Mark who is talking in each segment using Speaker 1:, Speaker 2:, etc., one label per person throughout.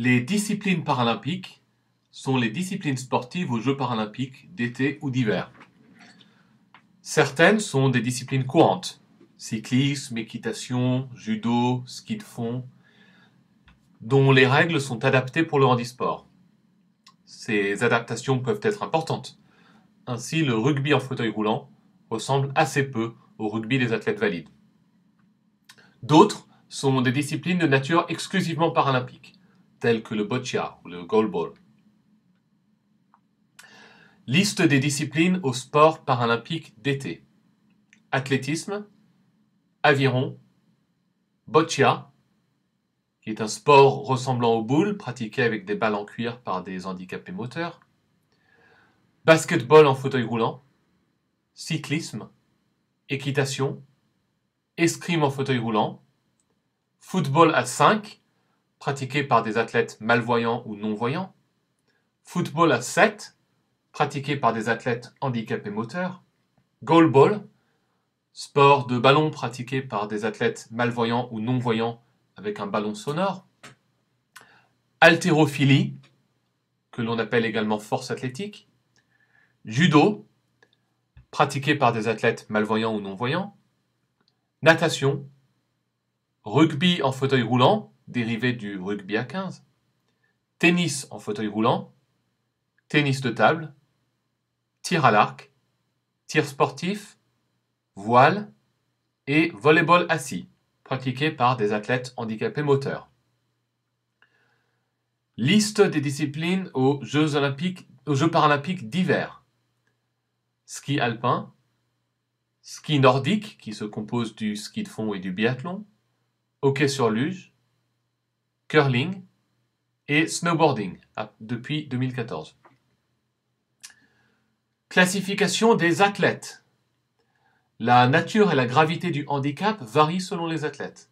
Speaker 1: Les disciplines paralympiques sont les disciplines sportives aux Jeux paralympiques d'été ou d'hiver. Certaines sont des disciplines courantes, cyclisme, équitation, judo, ski de fond, dont les règles sont adaptées pour le handisport. Ces adaptations peuvent être importantes. Ainsi, le rugby en fauteuil roulant ressemble assez peu au rugby des athlètes valides. D'autres sont des disciplines de nature exclusivement paralympique tels que le boccia ou le goalball. Liste des disciplines au sport paralympique d'été. Athlétisme, aviron, boccia, qui est un sport ressemblant aux boules, pratiqué avec des balles en cuir par des handicapés moteurs, basketball en fauteuil roulant, cyclisme, équitation, escrime en fauteuil roulant, football à 5, pratiqué par des athlètes malvoyants ou non-voyants, football à 7, pratiqué par des athlètes handicapés moteurs, goalball, sport de ballon pratiqué par des athlètes malvoyants ou non-voyants avec un ballon sonore, haltérophilie, que l'on appelle également force athlétique, judo, pratiqué par des athlètes malvoyants ou non-voyants, natation, rugby en fauteuil roulant, dérivé du rugby à 15, tennis en fauteuil roulant, tennis de table, tir à l'arc, tir sportif, voile et volleyball assis, pratiqués par des athlètes handicapés moteurs. Liste des disciplines aux Jeux, olympiques, aux Jeux paralympiques d'hiver. Ski alpin, ski nordique qui se compose du ski de fond et du biathlon, hockey sur luge, curling et snowboarding ah, depuis 2014. Classification des athlètes. La nature et la gravité du handicap varient selon les athlètes.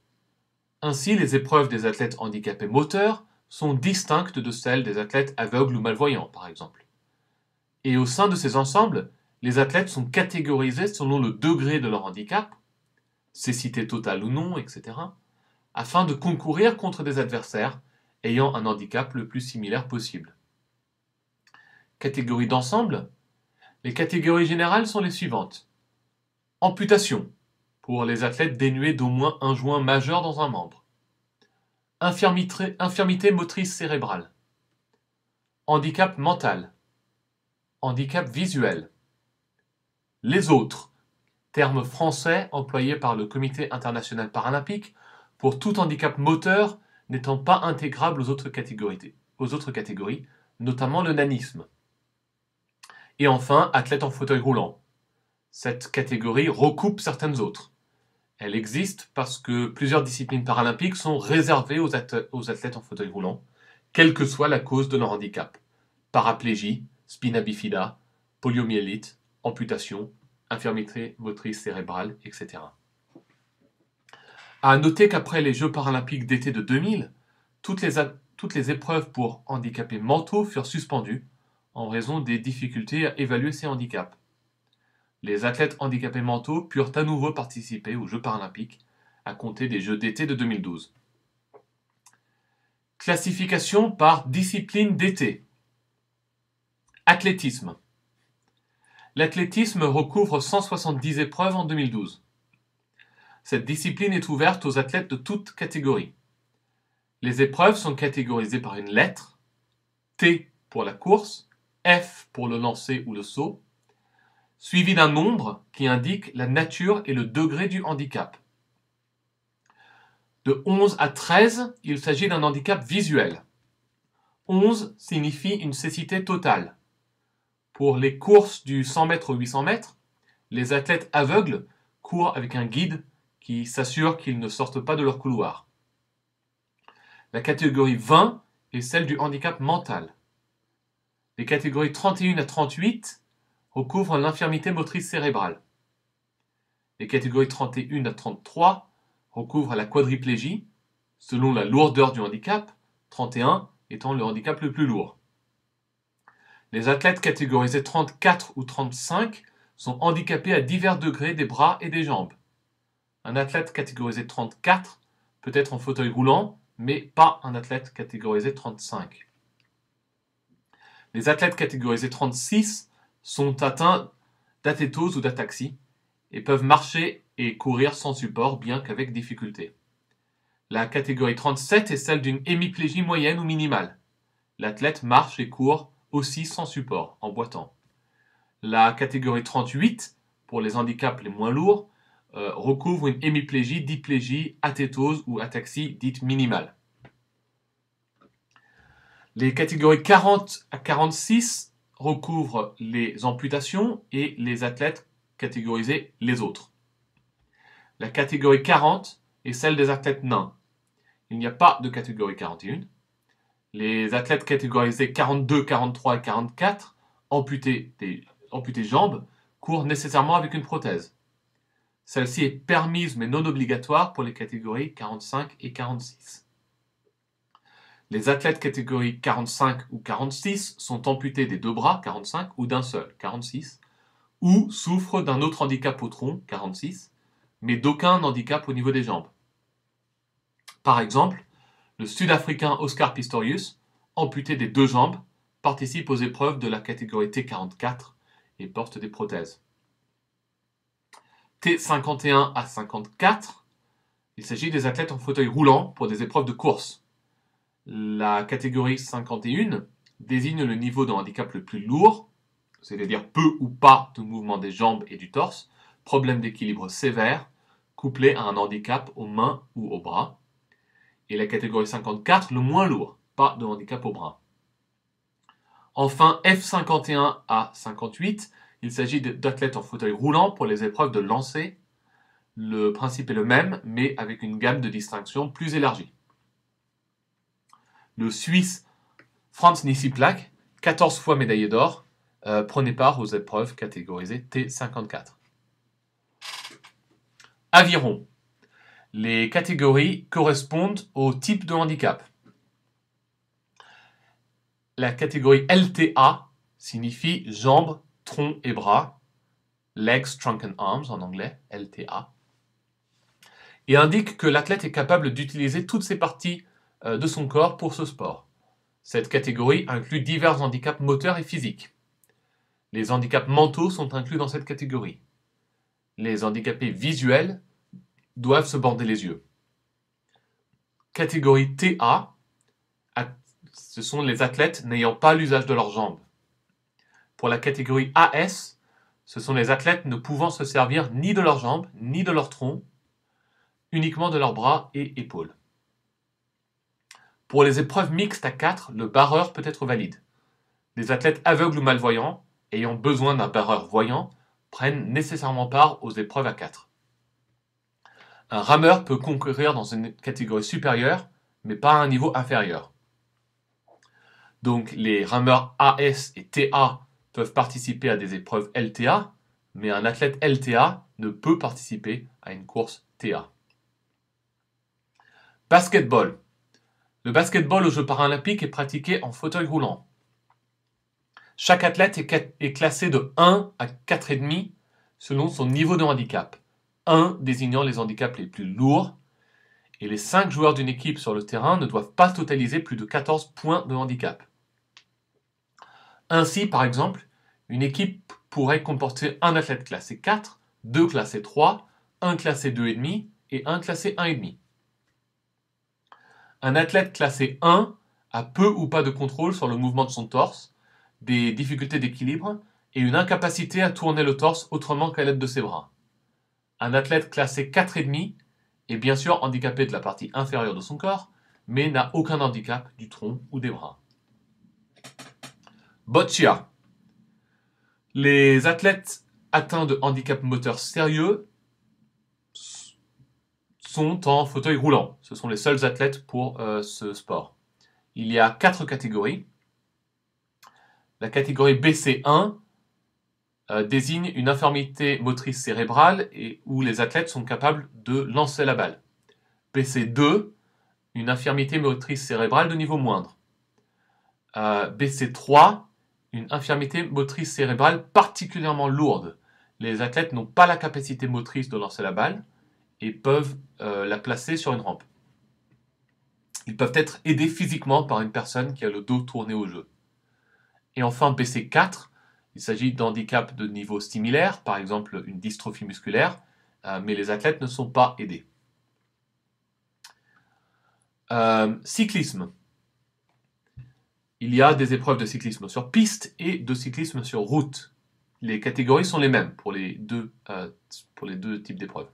Speaker 1: Ainsi, les épreuves des athlètes handicapés moteurs sont distinctes de celles des athlètes aveugles ou malvoyants, par exemple. Et au sein de ces ensembles, les athlètes sont catégorisés selon le degré de leur handicap, cécité totale ou non, etc., afin de concourir contre des adversaires ayant un handicap le plus similaire possible. Catégories d'ensemble Les catégories générales sont les suivantes. Amputation pour les athlètes dénués d'au moins un joint majeur dans un membre. Infirmité, motrice cérébrale. Handicap mental. Handicap visuel. Les autres, Termes français employé par le Comité international paralympique pour tout handicap moteur n'étant pas intégrable aux autres catégories, aux autres catégories notamment le nanisme. Et enfin, athlète en fauteuil roulant. Cette catégorie recoupe certaines autres. Elle existe parce que plusieurs disciplines paralympiques sont réservées aux, aux athlètes en fauteuil roulant, quelle que soit la cause de leur handicap. Paraplégie, spina bifida, poliomyélite, amputation, infirmité motrice cérébrale, etc. À noter qu'après les Jeux paralympiques d'été de 2000, toutes les, toutes les épreuves pour handicapés mentaux furent suspendues en raison des difficultés à évaluer ces handicaps. Les athlètes handicapés mentaux purent à nouveau participer aux Jeux paralympiques à compter des Jeux d'été de 2012. Classification par discipline d'été. Athlétisme. L'athlétisme recouvre 170 épreuves en 2012. Cette discipline est ouverte aux athlètes de toutes catégories. Les épreuves sont catégorisées par une lettre, T pour la course, F pour le lancer ou le saut, suivi d'un nombre qui indique la nature et le degré du handicap. De 11 à 13, il s'agit d'un handicap visuel. 11 signifie une cécité totale. Pour les courses du 100 mètres au 800 mètres, les athlètes aveugles courent avec un guide qui s'assurent qu'ils ne sortent pas de leur couloir. La catégorie 20 est celle du handicap mental. Les catégories 31 à 38 recouvrent l'infirmité motrice cérébrale. Les catégories 31 à 33 recouvrent la quadriplégie, selon la lourdeur du handicap, 31 étant le handicap le plus lourd. Les athlètes catégorisés 34 ou 35 sont handicapés à divers degrés des bras et des jambes un athlète catégorisé 34 peut être en fauteuil roulant, mais pas un athlète catégorisé 35. Les athlètes catégorisés 36 sont atteints d'athétose ou d'ataxie et peuvent marcher et courir sans support, bien qu'avec difficulté. La catégorie 37 est celle d'une hémiplégie moyenne ou minimale. L'athlète marche et court aussi sans support, en boitant. La catégorie 38, pour les handicaps les moins lourds, recouvrent recouvre une hémiplégie, diplégie, athétose ou ataxie dite minimale. Les catégories 40 à 46 recouvrent les amputations et les athlètes catégorisés les autres. La catégorie 40 est celle des athlètes nains. Il n'y a pas de catégorie 41. Les athlètes catégorisés 42, 43 et 44, amputés, des, amputés jambes, courent nécessairement avec une prothèse. Celle-ci est permise mais non obligatoire pour les catégories 45 et 46. Les athlètes catégories 45 ou 46 sont amputés des deux bras 45 ou d'un seul 46 ou souffrent d'un autre handicap au tronc 46 mais d'aucun handicap au niveau des jambes. Par exemple, le Sud-Africain Oscar Pistorius, amputé des deux jambes, participe aux épreuves de la catégorie T44 et porte des prothèses. T51 à 54, il s'agit des athlètes en fauteuil roulant pour des épreuves de course. La catégorie 51 désigne le niveau de handicap le plus lourd, c'est-à-dire peu ou pas de mouvement des jambes et du torse, problème d'équilibre sévère, couplé à un handicap aux mains ou aux bras. Et la catégorie 54, le moins lourd, pas de handicap aux bras. Enfin, F51 à 58 il s'agit d'athlètes en fauteuil roulant pour les épreuves de lancer. Le principe est le même, mais avec une gamme de distinctions plus élargie. Le Suisse Franz Nissiplak, 14 fois médaillé d'or, euh, prenait part aux épreuves catégorisées T54. Aviron. Les catégories correspondent au type de handicap. La catégorie LTA signifie jambes tronc et bras, legs, trunk and arms en anglais, LTA, et indique que l'athlète est capable d'utiliser toutes ses parties euh, de son corps pour ce sport. Cette catégorie inclut divers handicaps moteurs et physiques. Les handicaps mentaux sont inclus dans cette catégorie. Les handicapés visuels doivent se bander les yeux. Catégorie TA, ce sont les athlètes n'ayant pas l'usage de leurs jambes. Pour la catégorie AS, ce sont les athlètes ne pouvant se servir ni de leurs jambes, ni de leur tronc, uniquement de leurs bras et épaules. Pour les épreuves mixtes à 4, le barreur peut être valide. Les athlètes aveugles ou malvoyants, ayant besoin d'un barreur voyant, prennent nécessairement part aux épreuves à 4. Un rameur peut concourir dans une catégorie supérieure, mais pas à un niveau inférieur. Donc les rameurs AS et TA peuvent participer à des épreuves LTA, mais un athlète LTA ne peut participer à une course TA. Basketball. Le basketball aux Jeux paralympiques est pratiqué en fauteuil roulant. Chaque athlète est classé de 1 à 4,5 selon son niveau de handicap. 1 désignant les handicaps les plus lourds. Et les 5 joueurs d'une équipe sur le terrain ne doivent pas totaliser plus de 14 points de handicap. Ainsi, par exemple, une équipe pourrait comporter un athlète classé 4, deux classés 3, un classé 2,5 et un classé 1,5. Un athlète classé 1 a peu ou pas de contrôle sur le mouvement de son torse, des difficultés d'équilibre et une incapacité à tourner le torse autrement qu'à l'aide de ses bras. Un athlète classé 4,5 est bien sûr handicapé de la partie inférieure de son corps, mais n'a aucun handicap du tronc ou des bras. Boccia. Les athlètes atteints de handicap moteur sérieux sont en fauteuil roulant. Ce sont les seuls athlètes pour euh, ce sport. Il y a quatre catégories. La catégorie BC1 euh, désigne une infirmité motrice cérébrale et où les athlètes sont capables de lancer la balle. BC2, une infirmité motrice cérébrale de niveau moindre. Euh, BC3, une infirmité motrice cérébrale particulièrement lourde. Les athlètes n'ont pas la capacité motrice de lancer la balle et peuvent euh, la placer sur une rampe. Ils peuvent être aidés physiquement par une personne qui a le dos tourné au jeu. Et enfin, BC4, il s'agit d'handicap de niveau similaire, par exemple une dystrophie musculaire, euh, mais les athlètes ne sont pas aidés. Euh, cyclisme il y a des épreuves de cyclisme sur piste et de cyclisme sur route. Les catégories sont les mêmes pour les deux, euh, pour les deux types d'épreuves.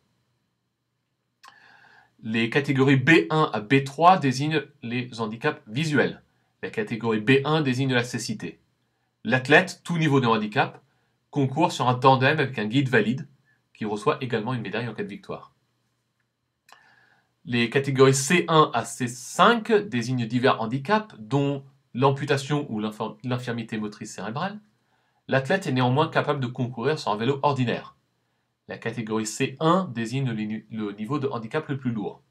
Speaker 1: Les catégories B1 à B3 désignent les handicaps visuels. La catégorie B1 désigne la cécité. L'athlète, tout niveau de handicap, concourt sur un tandem avec un guide valide qui reçoit également une médaille en cas de victoire. Les catégories C1 à C5 désignent divers handicaps dont l'amputation ou l'infirmité motrice cérébrale, l'athlète est néanmoins capable de concourir sur un vélo ordinaire. La catégorie C1 désigne le niveau de handicap le plus lourd.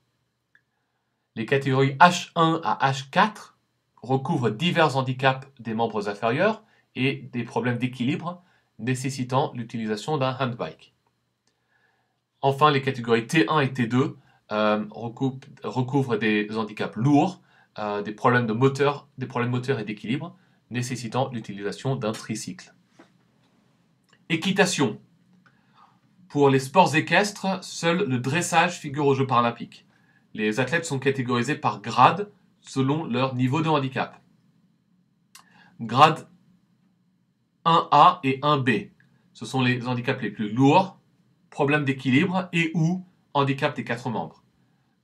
Speaker 1: Les catégories H1 à H4 recouvrent divers handicaps des membres inférieurs et des problèmes d'équilibre nécessitant l'utilisation d'un handbike. Enfin, les catégories T1 et T2 euh, recouvrent des handicaps lourds euh, des problèmes de moteur, des problèmes moteurs et d'équilibre, nécessitant l'utilisation d'un tricycle. Équitation. Pour les sports équestres, seul le dressage figure aux Jeux paralympiques. Les athlètes sont catégorisés par grade selon leur niveau de handicap. Grade 1A et 1B. Ce sont les handicaps les plus lourds, problèmes d'équilibre et ou handicap des quatre membres.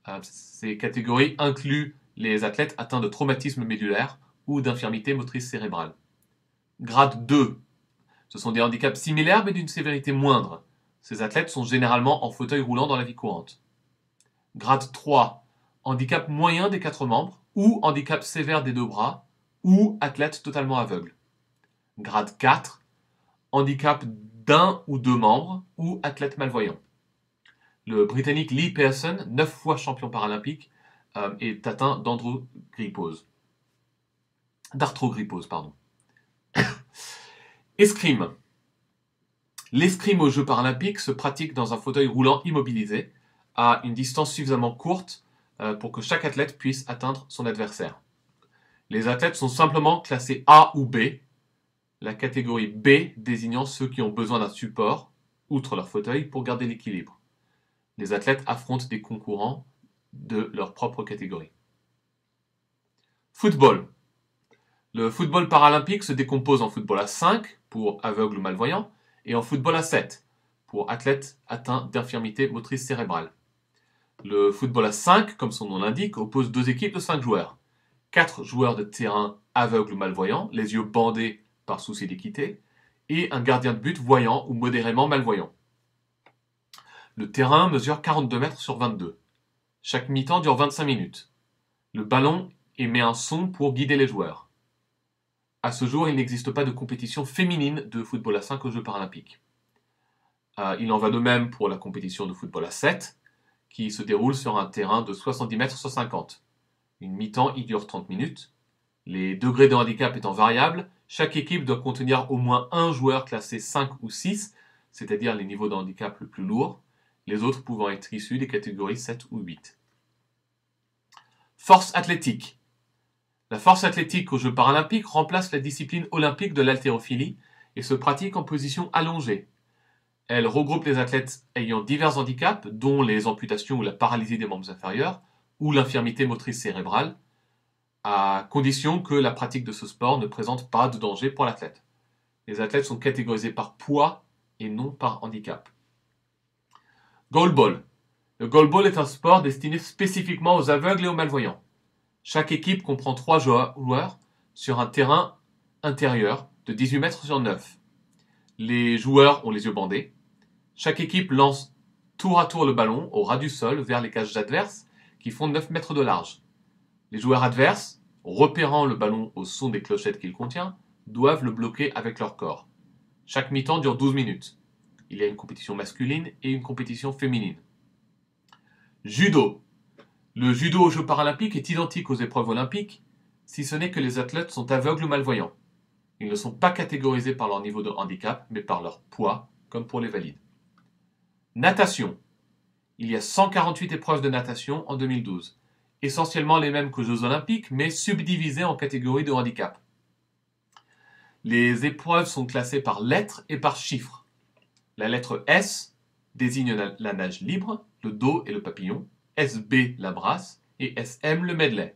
Speaker 1: Euh, ces catégories incluent les athlètes atteints de traumatisme médulaire ou d'infirmité motrice cérébrale. Grade 2. Ce sont des handicaps similaires mais d'une sévérité moindre. Ces athlètes sont généralement en fauteuil roulant dans la vie courante. Grade 3. Handicap moyen des quatre membres ou handicap sévère des deux bras ou athlète totalement aveugle. Grade 4. Handicap d'un ou deux membres ou athlète malvoyant. Le Britannique Lee Pearson, neuf fois champion paralympique, est euh, atteint d'arthrogrippose. pardon. Escrime. L'escrime aux Jeux Paralympiques se pratique dans un fauteuil roulant immobilisé à une distance suffisamment courte euh, pour que chaque athlète puisse atteindre son adversaire. Les athlètes sont simplement classés A ou B, la catégorie B désignant ceux qui ont besoin d'un support, outre leur fauteuil, pour garder l'équilibre. Les athlètes affrontent des concurrents de leur propre catégorie. Football. Le football paralympique se décompose en football à 5 pour aveugles ou malvoyants et en football à 7 pour athlètes atteints d'infirmité motrice cérébrale. Le football à 5, comme son nom l'indique, oppose deux équipes de 5 joueurs. 4 joueurs de terrain aveugles ou malvoyants, les yeux bandés par souci d'équité, et un gardien de but voyant ou modérément malvoyant. Le terrain mesure 42 mètres sur 22. Chaque mi-temps dure 25 minutes. Le ballon émet un son pour guider les joueurs. À ce jour, il n'existe pas de compétition féminine de football à 5 aux Jeux paralympiques. Euh, il en va de même pour la compétition de football à 7, qui se déroule sur un terrain de 70 mètres sur 50. Une mi-temps y dure 30 minutes. Les degrés de handicap étant variables, chaque équipe doit contenir au moins un joueur classé 5 ou 6, c'est-à-dire les niveaux de handicap le plus lourd, les autres pouvant être issus des catégories 7 ou 8. Force athlétique. La force athlétique aux Jeux paralympiques remplace la discipline olympique de l'haltérophilie et se pratique en position allongée. Elle regroupe les athlètes ayant divers handicaps, dont les amputations ou la paralysie des membres inférieurs, ou l'infirmité motrice cérébrale, à condition que la pratique de ce sport ne présente pas de danger pour l'athlète. Les athlètes sont catégorisés par poids et non par handicap. Goalball. Le goalball est un sport destiné spécifiquement aux aveugles et aux malvoyants. Chaque équipe comprend trois joueurs sur un terrain intérieur de 18 mètres sur 9. Les joueurs ont les yeux bandés. Chaque équipe lance tour à tour le ballon au ras du sol vers les cages adverses qui font 9 mètres de large. Les joueurs adverses, repérant le ballon au son des clochettes qu'il contient, doivent le bloquer avec leur corps. Chaque mi-temps dure 12 minutes. Il y a une compétition masculine et une compétition féminine. Judo. Le judo aux Jeux paralympiques est identique aux épreuves olympiques, si ce n'est que les athlètes sont aveugles ou malvoyants. Ils ne sont pas catégorisés par leur niveau de handicap, mais par leur poids, comme pour les valides. Natation. Il y a 148 épreuves de natation en 2012, essentiellement les mêmes qu'aux Jeux olympiques, mais subdivisées en catégories de handicap. Les épreuves sont classées par lettres et par chiffres. La lettre S désigne la, nage libre, le dos et le papillon, SB la brasse et SM le medley.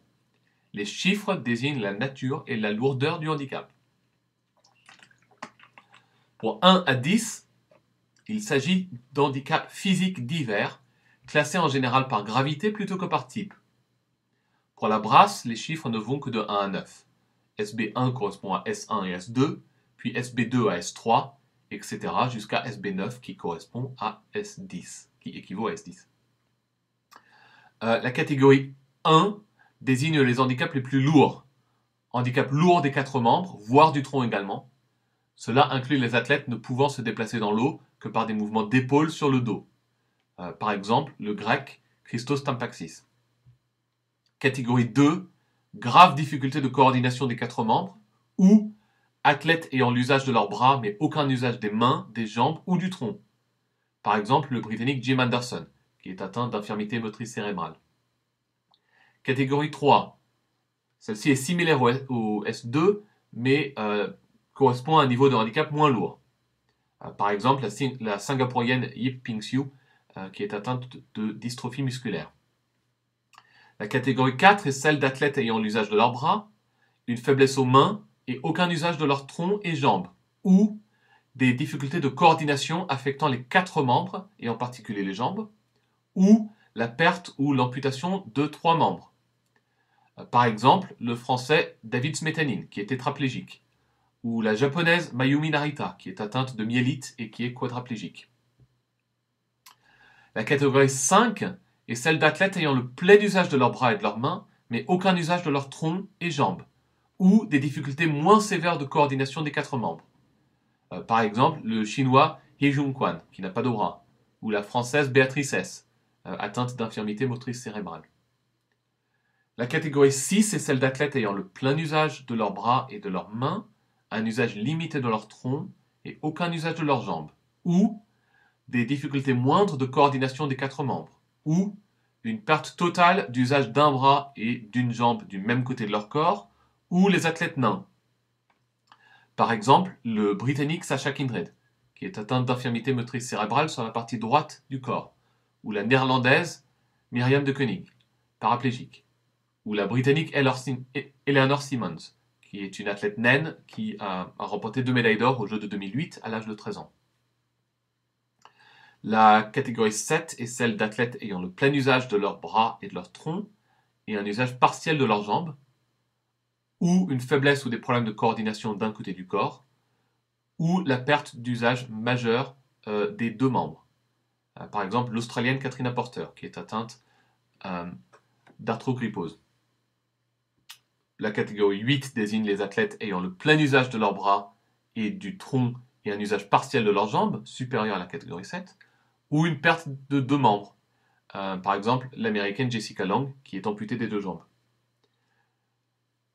Speaker 1: Les chiffres désignent la nature et la lourdeur du handicap. Pour 1 à 10, il s'agit d'handicaps physiques divers, classés en général par gravité plutôt que par type. Pour la brasse, les chiffres ne vont que de 1 à 9. SB1 correspond à S1 et S2, puis SB2 à S3, etc., jusqu'à SB9 qui correspond à S10, qui équivaut à S10. Euh, la catégorie 1 désigne les handicaps les plus lourds, handicap lourd des quatre membres, voire du tronc également. Cela inclut les athlètes ne pouvant se déplacer dans l'eau que par des mouvements d'épaule sur le dos. Euh, par exemple, le grec Christos Tampaxis. Catégorie 2, grave difficulté de coordination des quatre membres ou athlètes ayant l'usage de leurs bras mais aucun usage des mains, des jambes ou du tronc. Par exemple, le Britannique Jim Anderson, qui est atteint d'infirmité motrice cérébrale. Catégorie 3. Celle-ci est similaire au S2, mais euh, correspond à un niveau de handicap moins lourd. Euh, par exemple, la, singapourienne Yip Ping Siu, euh, qui est atteinte de, de dystrophie musculaire. La catégorie 4 est celle d'athlètes ayant l'usage de leurs bras, une faiblesse aux mains, et aucun usage de leurs troncs et jambes, ou des difficultés de coordination affectant les quatre membres, et en particulier les jambes, ou la perte ou l'amputation de trois membres. Euh, par exemple, le français David Smetanin, qui est tétraplégique, ou la japonaise Mayumi Narita, qui est atteinte de myélite et qui est quadraplégique. La catégorie 5 est celle d'athlètes ayant le plein usage de leurs bras et de leurs mains, mais aucun usage de leurs troncs et jambes, ou des difficultés moins sévères de coordination des quatre membres. Euh, par exemple, le chinois He qui n'a pas de bras, ou la française Béatrice S, euh, atteinte d'infirmité motrice cérébrale. La catégorie 6 est celle d'athlètes ayant le plein usage de leurs bras et de leurs mains, un usage limité de leur tronc et aucun usage de leurs jambes, ou des difficultés moindres de coordination des quatre membres, ou une perte totale d'usage d'un bras et d'une jambe du même côté de leur corps, ou les athlètes nains. Par exemple, le Britannique Sacha Kindred, qui est atteinte d'infirmité motrice cérébrale sur la partie droite du corps, ou la Néerlandaise Myriam de Koenig, paraplégique, ou la Britannique Eleanor e-, Simmons, qui est une athlète naine qui a, remporté deux médailles d'or aux Jeux de 2008 à l'âge de 13 ans. La catégorie 7 est celle d'athlètes ayant le plein usage de leurs bras et de leurs troncs et un usage partiel de leurs jambes, ou une faiblesse ou des problèmes de coordination d'un côté du corps, ou la perte d'usage majeur euh, des deux membres. Euh, par exemple, l'Australienne Katrina Porter, qui est atteinte euh, d'arthrogrypose. La catégorie 8 désigne les athlètes ayant le plein usage de leurs bras et du tronc et un usage partiel de leurs jambes, supérieur à la catégorie 7, ou une perte de deux membres. Euh, par exemple, l'américaine Jessica Long, qui est amputée des deux jambes.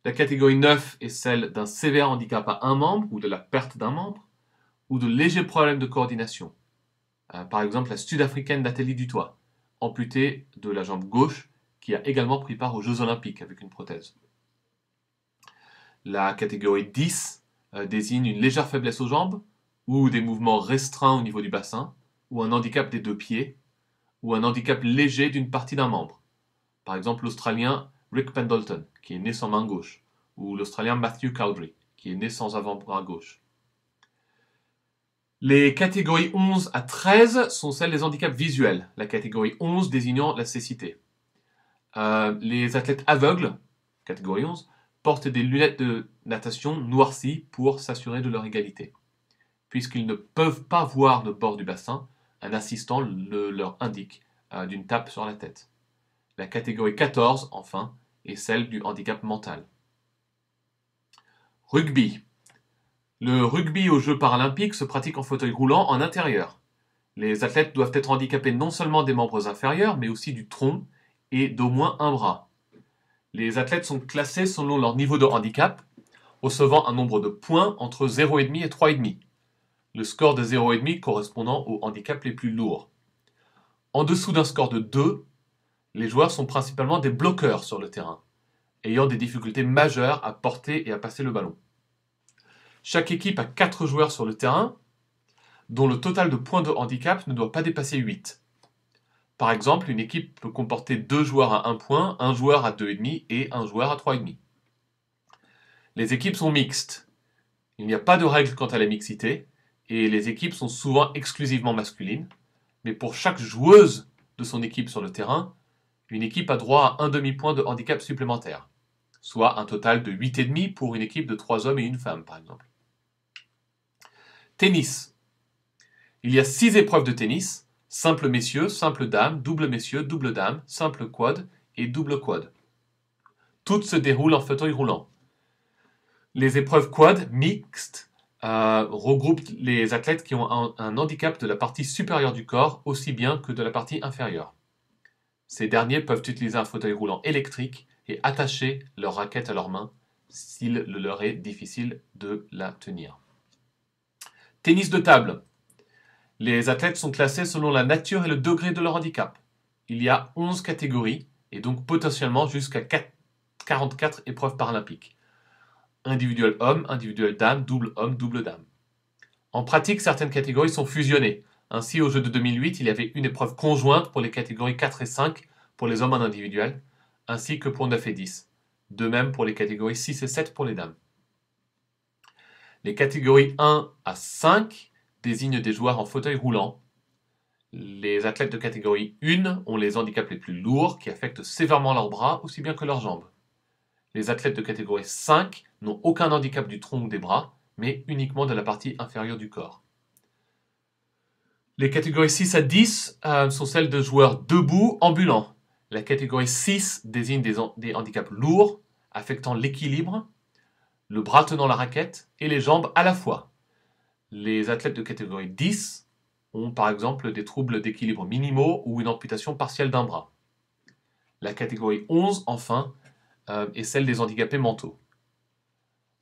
Speaker 1: La catégorie 9 est celle d'un sévère handicap à un membre ou de la perte d'un membre ou de légers problèmes de coordination. Euh, par exemple, la sud-africaine Nathalie Dutoit, amputée de la jambe gauche, qui a également pris part aux Jeux Olympiques avec une prothèse. La catégorie 10 euh, désigne une légère faiblesse aux jambes ou des mouvements restreints au niveau du bassin ou un handicap des deux pieds ou un handicap léger d'une partie d'un membre. Par exemple, l'Australien Rick Pendleton, qui est né sans main gauche, ou l'Australien Matthew Cowdrey, qui est né sans avant-bras gauche. Les catégories 11 à 13 sont celles des handicaps visuels, la catégorie 11 désignant la cécité. Euh, les athlètes aveugles, catégorie 11, portent des lunettes de natation noircies pour s'assurer de leur égalité. Puisqu'ils ne peuvent pas voir le bord du bassin, un assistant le leur indique euh, d'une tape sur la tête. La catégorie 14, enfin, est celle du handicap mental. Rugby. Le rugby aux Jeux paralympiques se pratique en fauteuil roulant en intérieur. Les athlètes doivent être handicapés non seulement des membres inférieurs, mais aussi du tronc et d'au moins un bras. Les athlètes sont classés selon leur niveau de handicap, recevant un nombre de points entre 0,5 et 3,5. Le score de 0,5 correspondant aux handicaps les plus lourds. En dessous d'un score de 2, les joueurs sont principalement des bloqueurs sur le terrain, ayant des difficultés majeures à porter et à passer le ballon. Chaque équipe a 4 joueurs sur le terrain, dont le total de points de handicap ne doit pas dépasser 8. Par exemple, une équipe peut comporter 2 joueurs à 1 point, 1 joueur à 2,5 et 1 joueur à 3,5. Les équipes sont mixtes. Il n'y a pas de règle quant à la mixité, et les équipes sont souvent exclusivement masculines, mais pour chaque joueuse de son équipe sur le terrain, une équipe a droit à un demi-point de handicap supplémentaire, soit un total de 8,5 pour une équipe de 3 hommes et une femme, par exemple. Tennis. Il y a 6 épreuves de tennis, simple messieurs, simple dames, double messieurs, double dames, simple quad et double quad. Toutes se déroulent en fauteuil roulant. Les épreuves quad, mixtes, euh, regroupent les athlètes qui ont un handicap de la partie supérieure du corps aussi bien que de la partie inférieure. Ces derniers peuvent utiliser un fauteuil roulant électrique et attacher leur raquette à leur main s'il leur est difficile de la tenir. Tennis de table. Les athlètes sont classés selon la nature et le degré de leur handicap. Il y a 11 catégories et donc potentiellement jusqu'à 44 épreuves paralympiques. Individuel homme, individuel dame, double homme, double dame. En pratique, certaines catégories sont fusionnées. Ainsi, au jeu de 2008, il y avait une épreuve conjointe pour les catégories 4 et 5 pour les hommes en individuel, ainsi que pour 9 et 10. De même pour les catégories 6 et 7 pour les dames. Les catégories 1 à 5 désignent des joueurs en fauteuil roulant. Les athlètes de catégorie 1 ont les handicaps les plus lourds qui affectent sévèrement leurs bras aussi bien que leurs jambes. Les athlètes de catégorie 5 n'ont aucun handicap du tronc ou des bras, mais uniquement de la partie inférieure du corps. Les catégories 6 à 10 euh, sont celles de joueurs debout, ambulants. La catégorie 6 désigne des, handicaps lourds, affectant l'équilibre, le bras tenant la raquette et les jambes à la fois. Les athlètes de catégorie 10 ont par exemple des troubles d'équilibre minimaux ou une amputation partielle d'un bras. La catégorie 11, enfin, euh, est celle des handicapés mentaux.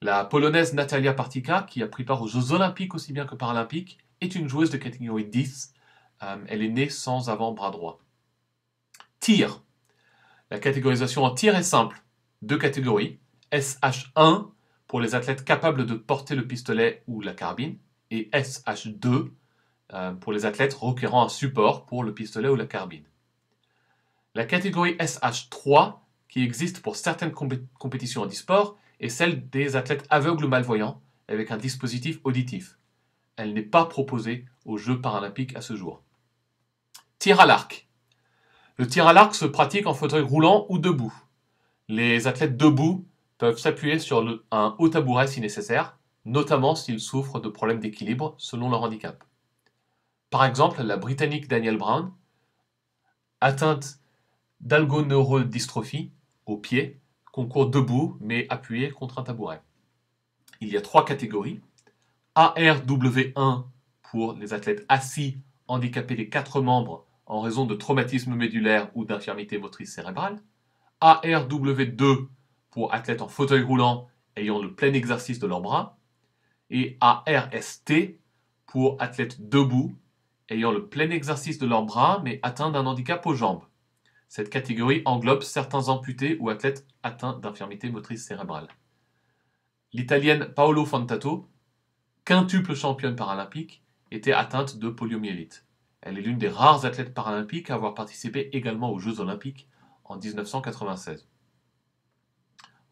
Speaker 1: La polonaise Natalia Partika, qui a pris part aux Jeux olympiques aussi bien que paralympiques, est une joueuse de catégorie 10. Euh, elle est née sans avant-bras droit. Tir. La catégorisation en tir est simple. Deux catégories. SH1 pour les athlètes capables de porter le pistolet ou la carabine et SH2 euh, pour les athlètes requérant un support pour le pistolet ou la carabine. La catégorie SH3 qui existe pour certaines compétitions en e-sport est celle des athlètes aveugles ou malvoyants avec un dispositif auditif. Elle n'est pas proposée aux Jeux paralympiques à ce jour. Tir à l'arc. Le tir à l'arc se pratique en fauteuil roulant ou debout. Les athlètes debout peuvent s'appuyer sur un haut tabouret si nécessaire, notamment s'ils souffrent de problèmes d'équilibre selon leur handicap. Par exemple, la Britannique Danielle Brown, atteinte d'algoneurodystrophie au pied, concourt debout mais appuyé contre un tabouret. Il y a trois catégories ARW1 pour les athlètes assis handicapés des quatre membres en raison de traumatisme médulaire ou d'infirmité motrice cérébrale, ARW2 pour athlètes en fauteuil roulant ayant le plein exercice de leurs bras, et ARST pour athlètes debout ayant le plein exercice de leurs bras mais atteints d'un handicap aux jambes. Cette catégorie englobe certains amputés ou athlètes atteints d'infirmité motrice cérébrale. L'italienne Paolo Fantato quintuple championne paralympique, était atteinte de poliomyélite. Elle est l'une des rares athlètes paralympiques à avoir participé également aux Jeux olympiques en 1996.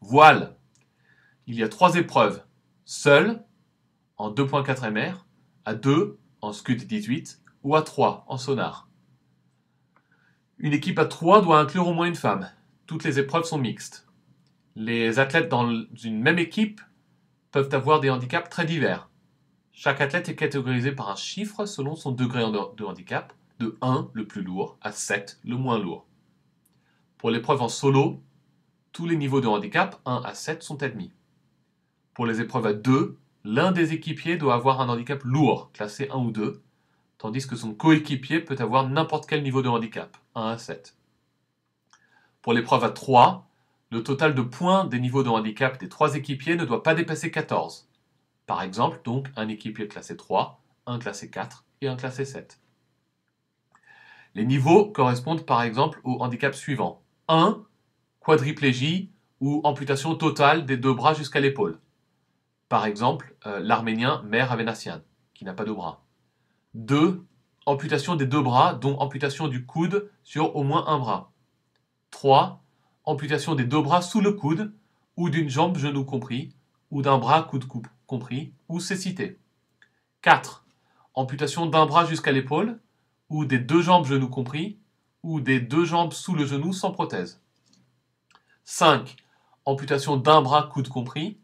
Speaker 1: Voile. Il y a trois épreuves. Seule, en 2.4 mr, à 2 en scud 18 ou à 3 en sonar. Une équipe à 3 doit inclure au moins une femme. Toutes les épreuves sont mixtes. Les athlètes dans une même équipe peuvent avoir des handicaps très divers. Chaque athlète est catégorisé par un chiffre selon son degré de handicap, de 1 le plus lourd à 7 le moins lourd. Pour l'épreuve en solo, tous les niveaux de handicap 1 à 7 sont admis. Pour les épreuves à 2, l'un des équipiers doit avoir un handicap lourd, classé 1 ou 2, tandis que son coéquipier peut avoir n'importe quel niveau de handicap, 1 à 7. Pour l'épreuve à 3, le total de points des niveaux de handicap des trois équipiers ne doit pas dépasser 14. Par exemple, donc, un équipier classé 3, un classé 4 et un classé 7. Les niveaux correspondent par exemple au handicap suivant. 1. Quadriplégie ou amputation totale des deux bras jusqu'à l'épaule. Par exemple, euh, l'arménien mère Avenassian, qui n'a pas de bras. 2. Amputation des deux bras, dont amputation du coude sur au moins un bras. 3. Amputation des deux bras sous le coude, ou d'une jambe genou compris, ou d'un bras coude, coupe, compris, ou cécité. 4. Amputation d'un bras jusqu'à l'épaule, ou des deux jambes genoux compris, ou des deux jambes sous le genou sans prothèse. 5. Amputation d'un bras coude compris,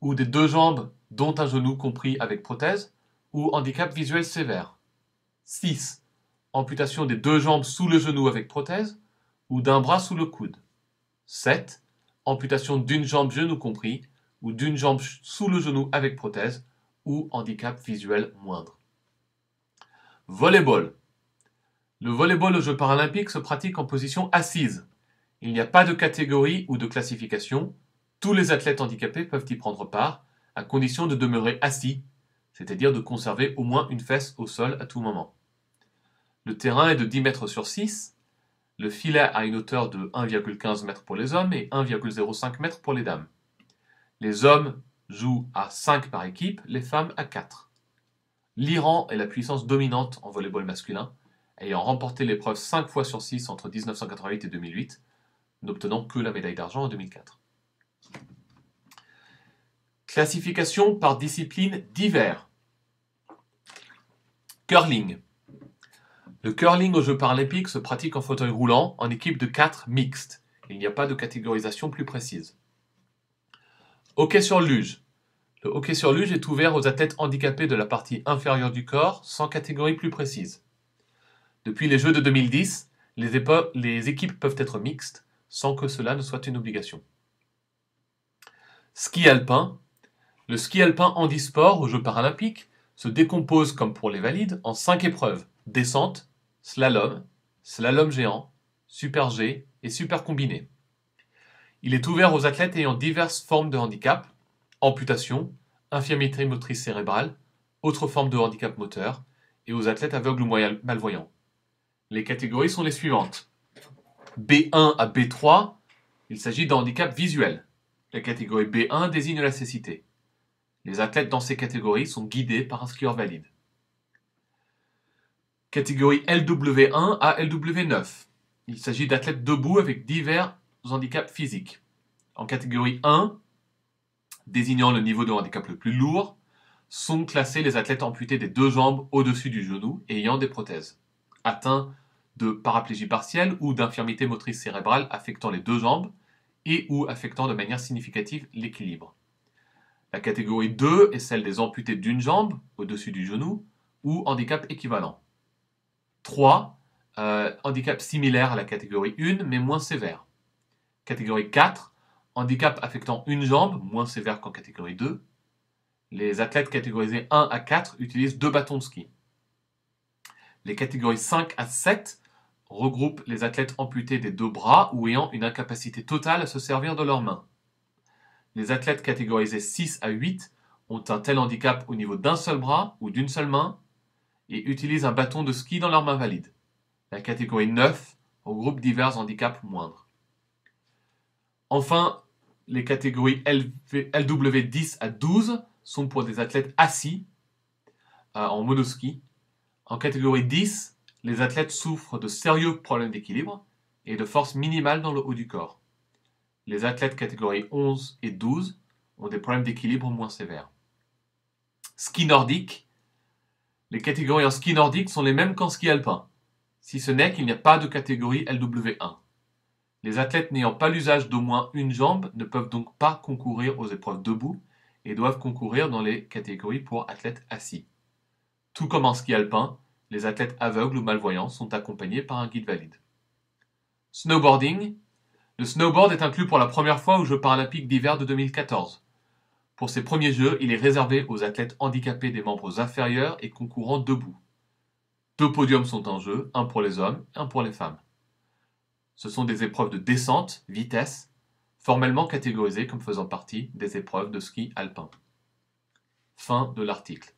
Speaker 1: ou des deux jambes dont un genou compris avec prothèse, ou handicap visuel sévère. 6. Amputation des deux jambes sous le genou avec prothèse, ou d'un bras sous le coude. 7. Amputation d'une jambe genou compris, ou d'une jambe sous le genou avec prothèse ou handicap visuel moindre. Volleyball. Le volleyball aux Jeux paralympiques se pratique en position assise. Il n'y a pas de catégorie ou de classification. Tous les athlètes handicapés peuvent y prendre part, à condition de demeurer assis, c'est-à-dire de conserver au moins une fesse au sol à tout moment. Le terrain est de 10 mètres sur 6. Le filet a une hauteur de 1,15 m pour les hommes et 1,05 m pour les dames. Les hommes jouent à 5 par équipe, les femmes à 4. L'Iran est la puissance dominante en volleyball masculin, ayant remporté l'épreuve 5 fois sur 6 entre 1988 et 2008, n'obtenant que la médaille d'argent en 2004. Classification par discipline divers. Curling. Le curling aux Jeux paralympiques se pratique en fauteuil roulant en équipe de 4 mixtes. Il n'y a pas de catégorisation plus précise. Hockey sur luge. Le hockey sur luge est ouvert aux athlètes handicapés de la partie inférieure du corps, sans catégorie plus précise. Depuis les Jeux de 2010, les, équipes peuvent être mixtes, sans que cela ne soit une obligation. Ski alpin. Le ski alpin handisport aux Jeux paralympiques se décompose, comme pour les valides, en cinq épreuves descente, slalom, slalom géant, super G et super combiné. Il est ouvert aux athlètes ayant diverses formes de handicap, amputation, infirmité motrice cérébrale, autres formes de handicap moteur, et aux athlètes aveugles ou malvoyants. Les catégories sont les suivantes. B1 à B3, il s'agit d'un handicap visuel. La catégorie B1 désigne la cécité. Les athlètes dans ces catégories sont guidés par un skieur valide. Catégorie LW1 à LW9. Il s'agit d'athlètes debout avec divers handicaps physiques. En catégorie 1, désignant le niveau de handicap le plus lourd, sont classés les athlètes amputés des deux jambes au-dessus du genou ayant des prothèses, atteints de paraplégie partielle ou d'infirmité motrice cérébrale affectant les deux jambes et ou affectant de manière significative l'équilibre. La catégorie 2 est celle des amputés d'une jambe au-dessus du genou ou handicap équivalent. 3. Euh, handicap similaire à la catégorie 1 mais moins sévère. Catégorie 4, handicap affectant une jambe, moins sévère qu'en catégorie 2. Les athlètes catégorisés 1 à 4 utilisent deux bâtons de ski. Les catégories 5 à 7 regroupent les athlètes amputés des deux bras ou ayant une incapacité totale à se servir de leurs mains. Les athlètes catégorisés 6 à 8 ont un tel handicap au niveau d'un seul bras ou d'une seule main et utilisent un bâton de ski dans leur main valide. La catégorie 9 regroupe divers handicaps moindres. Enfin, les catégories LW10 à 12 sont pour des athlètes assis euh, en monoski. En catégorie 10, les athlètes souffrent de sérieux problèmes d'équilibre et de force minimale dans le haut du corps. Les athlètes catégorie 11 et 12 ont des problèmes d'équilibre moins sévères. Ski nordique. Les catégories en ski nordique sont les mêmes qu'en ski alpin, si ce n'est qu'il n'y a pas de catégorie LW1. Les athlètes n'ayant pas l'usage d'au moins une jambe ne peuvent donc pas concourir aux épreuves debout et doivent concourir dans les catégories pour athlètes assis. Tout comme en ski alpin, les athlètes aveugles ou malvoyants sont accompagnés par un guide valide. Snowboarding. Le snowboard est inclus pour la première fois aux Jeux paralympiques d'hiver de 2014. Pour ces premiers Jeux, il est réservé aux athlètes handicapés des membres inférieurs et concourant debout. Deux podiums sont en jeu, un pour les hommes et un pour les femmes. Ce sont des épreuves de descente, vitesse, formellement catégorisées comme faisant partie des épreuves de ski alpin. Fin de l'article.